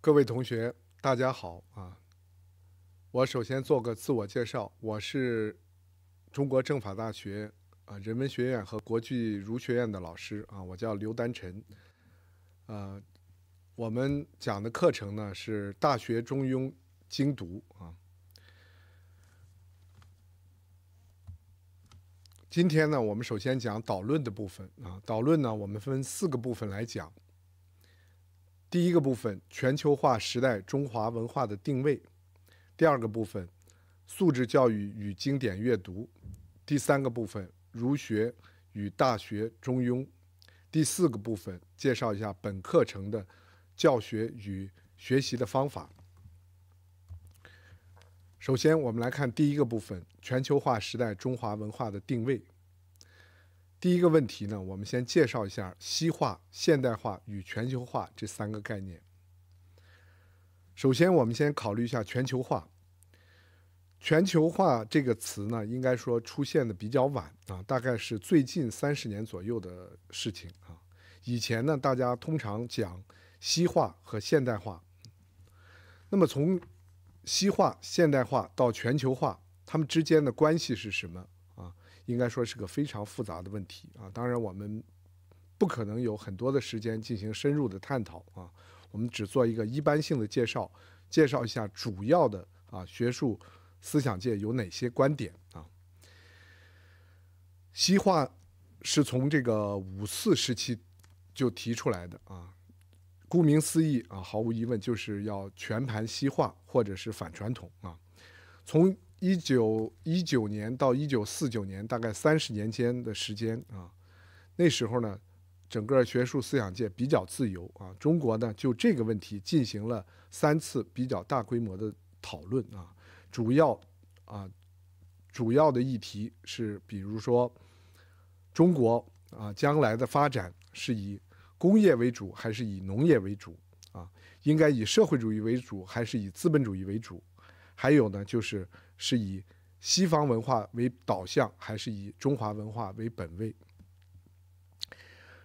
各位同学，大家好啊！我首先做个自我介绍，我是中国政法大学啊人文学院和国际儒学院的老师啊，我叫刘丹晨。呃，我们讲的课程呢是《大学中庸》精读啊。今天呢，我们首先讲导论的部分啊。导论呢，我们分四个部分来讲。第一个部分：全球化时代中华文化的定位；第二个部分：素质教育与经典阅读；第三个部分：儒学与大学中庸；第四个部分：介绍一下本课程的教学与学习的方法。首先，我们来看第一个部分：全球化时代中华文化的定位。第一个问题呢，我们先介绍一下西化、现代化与全球化这三个概念。首先，我们先考虑一下全球化。全球化这个词呢，应该说出现的比较晚啊，大概是最近三十年左右的事情啊。以前呢，大家通常讲西化和现代化。那么，从西化、现代化到全球化，它们之间的关系是什么？应该说是个非常复杂的问题啊，当然我们不可能有很多的时间进行深入的探讨啊，我们只做一个一般性的介绍，介绍一下主要的啊学术思想界有哪些观点啊。西化是从这个五四时期就提出来的啊，顾名思义啊，毫无疑问就是要全盘西化或者是反传统啊，从。一九一九年到一九四九年，大概三十年间的时间啊，那时候呢，整个学术思想界比较自由啊，中国呢就这个问题进行了三次比较大规模的讨论啊，主要啊，主要的议题是，比如说，中国啊将来的发展是以工业为主还是以农业为主啊？应该以社会主义为主还是以资本主义为主？还有呢，就是。是以西方文化为导向，还是以中华文化为本位？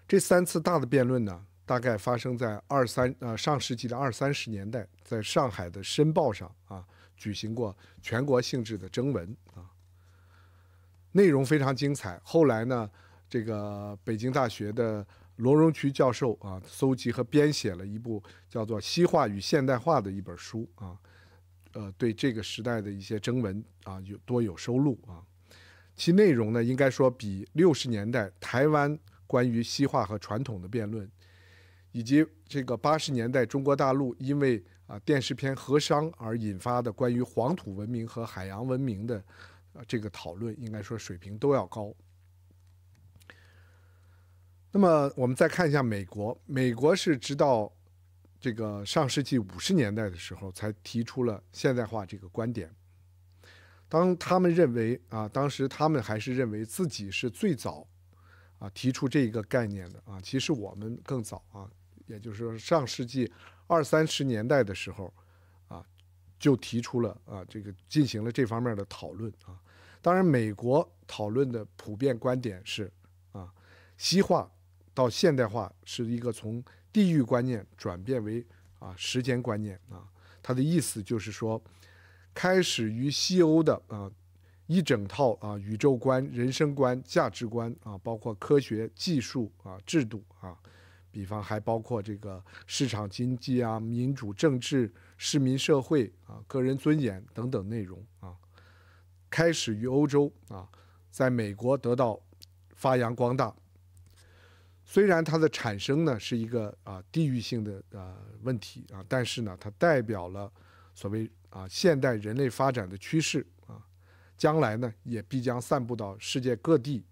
这三次大的辩论呢，大概发生在二三呃上世纪的二三十年代，在上海的《申报》上啊举行过全国性质的征文啊，内容非常精彩。后来呢，这个北京大学的罗荣渠教授啊，搜集和编写了一部叫做《西化与现代化》的一本书啊。呃，对这个时代的一些征文啊，有多有收录啊，其内容呢，应该说比六十年代台湾关于西化和传统的辩论，以及这个八十年代中国大陆因为啊电视片《和商》而引发的关于黄土文明和海洋文明的这个讨论，应该说水平都要高。那么，我们再看一下美国，美国是直到。这个上世纪五十年代的时候，才提出了现代化这个观点。当他们认为啊，当时他们还是认为自己是最早啊提出这一个概念的啊，其实我们更早啊，也就是说上世纪二三十年代的时候啊，就提出了啊这个进行了这方面的讨论啊。当然，美国讨论的普遍观点是啊，西化。到现代化是一个从地域观念转变为啊时间观念啊，它的意思就是说，开始于西欧的啊一整套啊宇宙观、人生观、价值观啊，包括科学技术啊、制度啊，比方还包括这个市场经济啊、民主政治、市民社会啊、个人尊严等等内容啊，开始于欧洲啊，在美国得到发扬光大。虽然它的产生呢是一个啊地域性的呃问题啊，但是呢它代表了所谓啊现代人类发展的趋势啊，将来呢也必将散布到世界各地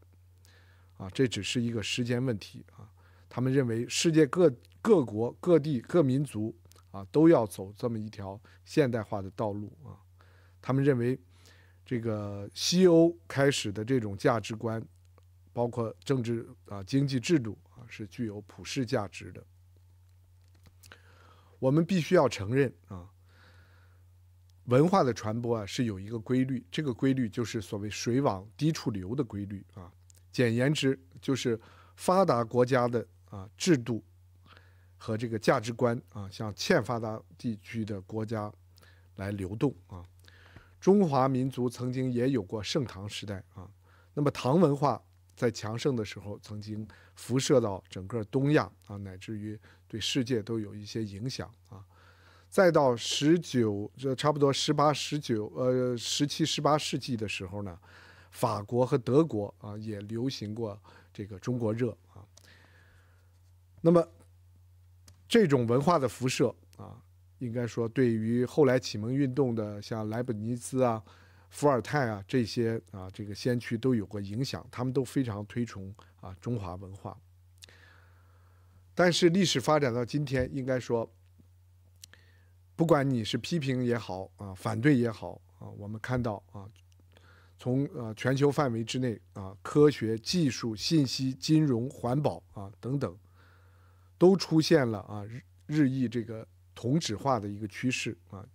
啊，这只是一个时间问题啊。他们认为世界各各国各地各民族啊都要走这么一条现代化的道路啊，他们认为这个西欧开始的这种价值观，包括政治啊经济制度。是具有普世价值的。我们必须要承认啊，文化的传播啊是有一个规律，这个规律就是所谓“水往低处流”的规律啊。简言之，就是发达国家的啊制度和这个价值观啊向欠发达地区的国家来流动啊。中华民族曾经也有过盛唐时代啊，那么唐文化。在强盛的时候，曾经辐射到整个东亚啊，乃至于对世界都有一些影响啊。再到十九，这差不多十八、十九，呃，十七、十八世纪的时候呢，法国和德国啊也流行过这个中国热啊。那么，这种文化的辐射啊，应该说对于后来启蒙运动的，像莱布尼兹啊。伏尔泰啊，这些啊，这个先驱都有过影响，他们都非常推崇啊中华文化。但是历史发展到今天，应该说，不管你是批评也好啊，反对也好啊，我们看到啊，从呃全球范围之内啊，科学技术、信息、金融、环保啊等等，都出现了啊日益这个同质化的一个趋势啊。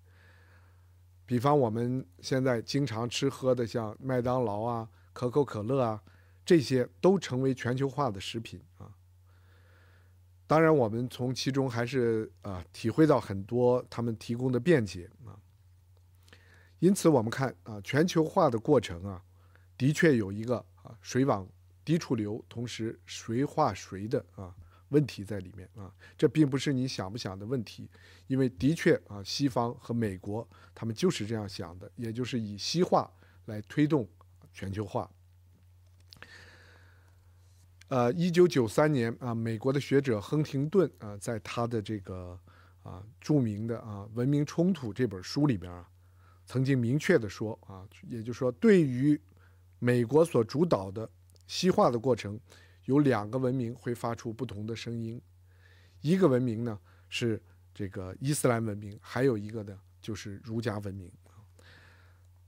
比方我们现在经常吃喝的，像麦当劳啊、可口可乐啊，这些都成为全球化的食品啊。当然，我们从其中还是啊体会到很多他们提供的便捷啊。因此，我们看啊，全球化的过程啊，的确有一个啊水往低处流，同时谁化谁的啊。问题在里面啊，这并不是你想不想的问题，因为的确啊，西方和美国他们就是这样想的，也就是以西化来推动全球化。呃，一九九三年啊，美国的学者亨廷顿啊，在他的这个啊著名的啊《文明冲突》这本书里边啊，曾经明确的说啊，也就是说对于美国所主导的西化的过程。有两个文明会发出不同的声音，一个文明呢是这个伊斯兰文明，还有一个呢就是儒家文明。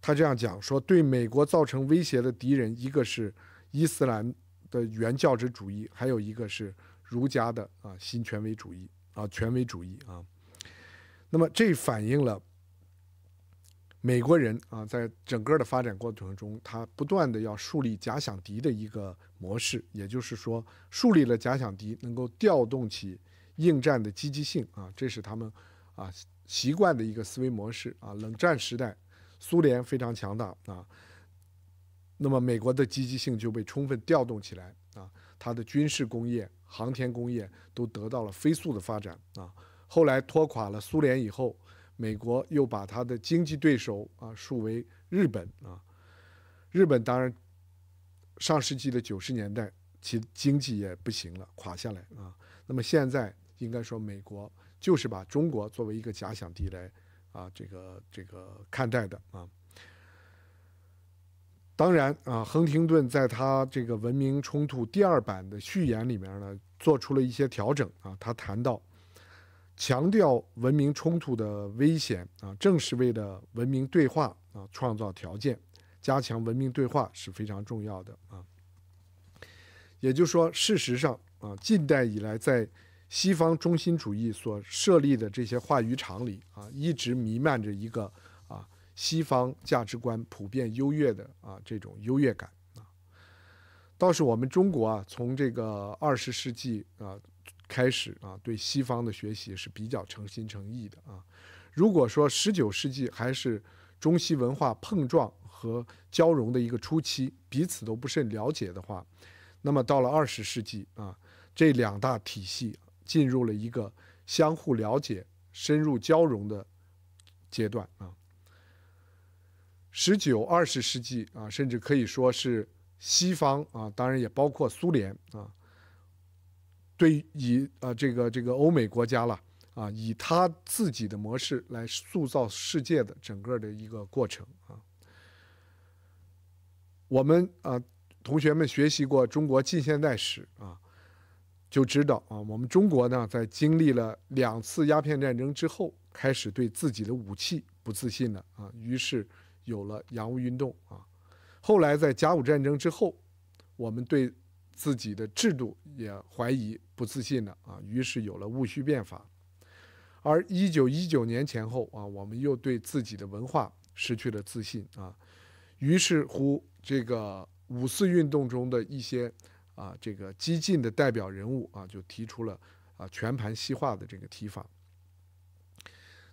他这样讲说，对美国造成威胁的敌人，一个是伊斯兰的原教旨主义，还有一个是儒家的啊新权威主义啊权威主义啊。那么这反映了。美国人啊，在整个的发展过程中，他不断的要树立假想敌的一个模式，也就是说，树立了假想敌，能够调动起应战的积极性啊，这是他们啊习惯的一个思维模式啊。冷战时代，苏联非常强大啊，那么美国的积极性就被充分调动起来啊，它的军事工业、航天工业都得到了飞速的发展啊。后来拖垮了苏联以后。美国又把他的经济对手啊，数为日本啊，日本当然，上世纪的九十年代其经济也不行了，垮下来啊。那么现在应该说，美国就是把中国作为一个假想敌来啊，这个这个看待的啊。当然啊，亨廷顿在他这个《文明冲突》第二版的序言里面呢，做出了一些调整啊，他谈到。强调文明冲突的危险啊，正是为了文明对话啊创造条件，加强文明对话是非常重要的啊。也就是说，事实上啊，近代以来在西方中心主义所设立的这些话语场里啊，一直弥漫着一个啊西方价值观普遍优越的啊这种优越感啊。倒是我们中国啊，从这个二十世纪啊。开始啊，对西方的学习是比较诚心诚意的啊。如果说十九世纪还是中西文化碰撞和交融的一个初期，彼此都不甚了解的话，那么到了二十世纪啊，这两大体系进入了一个相互了解、深入交融的阶段啊。十九、二十世纪啊，甚至可以说是西方啊，当然也包括苏联啊。对，以啊这个这个欧美国家了啊，以他自己的模式来塑造世界的整个的一个过程啊。我们啊，同学们学习过中国近现代史啊，就知道啊，我们中国呢在经历了两次鸦片战争之后，开始对自己的武器不自信了啊，于是有了洋务运动啊。后来在甲午战争之后，我们对。自己的制度也怀疑不自信了啊，于是有了戊戌变法。而一九一九年前后啊，我们又对自己的文化失去了自信啊，于是乎这个五四运动中的一些啊这个激进的代表人物啊，就提出了啊全盘西化的这个提法。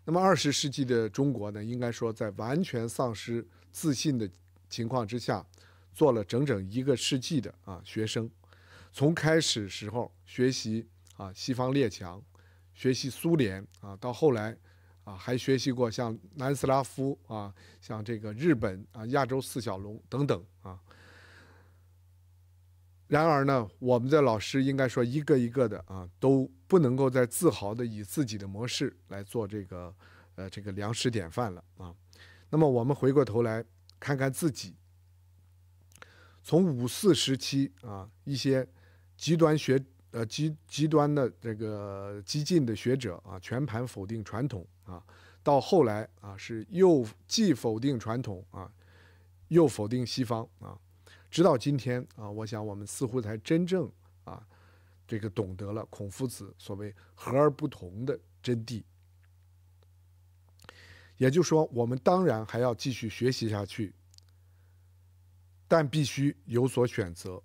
那么二十世纪的中国呢，应该说在完全丧失自信的情况之下。做了整整一个世纪的啊学生，从开始时候学习啊西方列强，学习苏联啊，到后来啊还学习过像南斯拉夫啊，像这个日本啊，亚洲四小龙等等啊。然而呢，我们的老师应该说一个一个的啊都不能够再自豪的以自己的模式来做这个呃这个粮食典范了啊。那么我们回过头来看看自己。从五四时期啊，一些极端学呃极极端的这个激进的学者啊，全盘否定传统啊，到后来啊是又既否定传统啊，又否定西方啊，直到今天啊，我想我们似乎才真正啊，这个懂得了孔夫子所谓“和而不同”的真谛。也就是说，我们当然还要继续学习下去。但必须有所选择。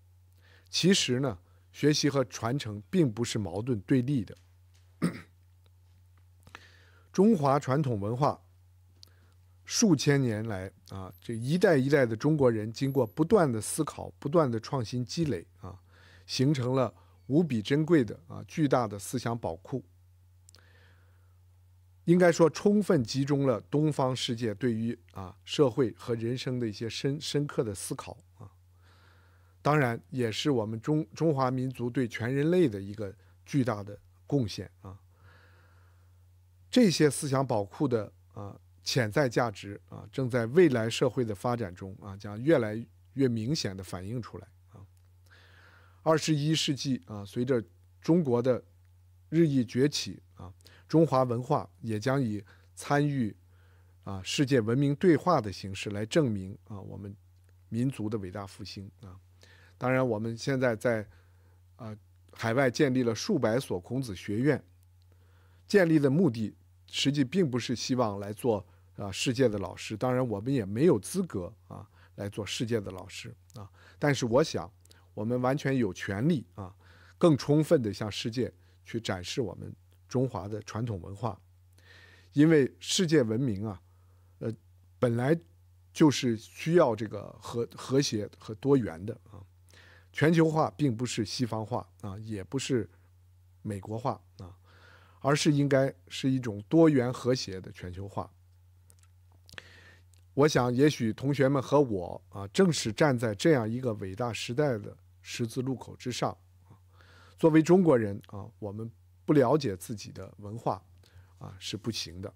其实呢，学习和传承并不是矛盾对立的。中华传统文化数千年来啊，这一代一代的中国人经过不断的思考、不断的创新积累啊，形成了无比珍贵的啊巨大的思想宝库。应该说，充分集中了东方世界对于啊社会和人生的一些深深刻的思考啊，当然也是我们中中华民族对全人类的一个巨大的贡献啊。这些思想宝库的啊潜在价值啊，正在未来社会的发展中啊将越来越明显的反映出来啊。二十一世纪啊，随着中国的日益崛起。中华文化也将以参与啊世界文明对话的形式来证明啊我们民族的伟大复兴啊。当然，我们现在在啊海外建立了数百所孔子学院，建立的目的实际并不是希望来做啊世界的老师。当然，我们也没有资格啊来做世界的老师啊。但是，我想我们完全有权利啊更充分的向世界去展示我们。中华的传统文化，因为世界文明啊，呃，本来就是需要这个和和谐和多元的啊。全球化并不是西方化啊，也不是美国化啊，而是应该是一种多元和谐的全球化。我想，也许同学们和我啊，正是站在这样一个伟大时代的十字路口之上啊。作为中国人啊，我们。不了解自己的文化，啊，是不行的。